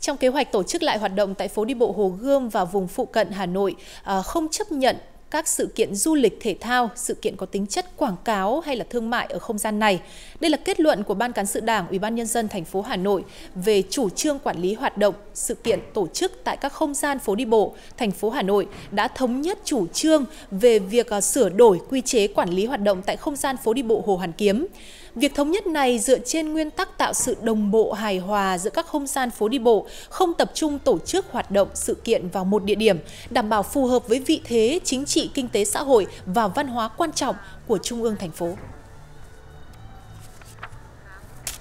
Trong kế hoạch tổ chức lại hoạt động tại phố đi bộ Hồ Gươm và vùng phụ cận Hà Nội, à, không chấp nhận các sự kiện du lịch thể thao, sự kiện có tính chất quảng cáo hay là thương mại ở không gian này. Đây là kết luận của Ban cán sự Đảng, Ủy ban nhân dân thành phố Hà Nội về chủ trương quản lý hoạt động, sự kiện tổ chức tại các không gian phố đi bộ, thành phố Hà Nội đã thống nhất chủ trương về việc à, sửa đổi quy chế quản lý hoạt động tại không gian phố đi bộ Hồ Hoàn Kiếm. Việc thống nhất này dựa trên nguyên tắc tạo sự đồng bộ hài hòa giữa các không gian phố đi bộ, không tập trung tổ chức hoạt động sự kiện vào một địa điểm, đảm bảo phù hợp với vị thế chính trị, kinh tế xã hội và văn hóa quan trọng của trung ương thành phố.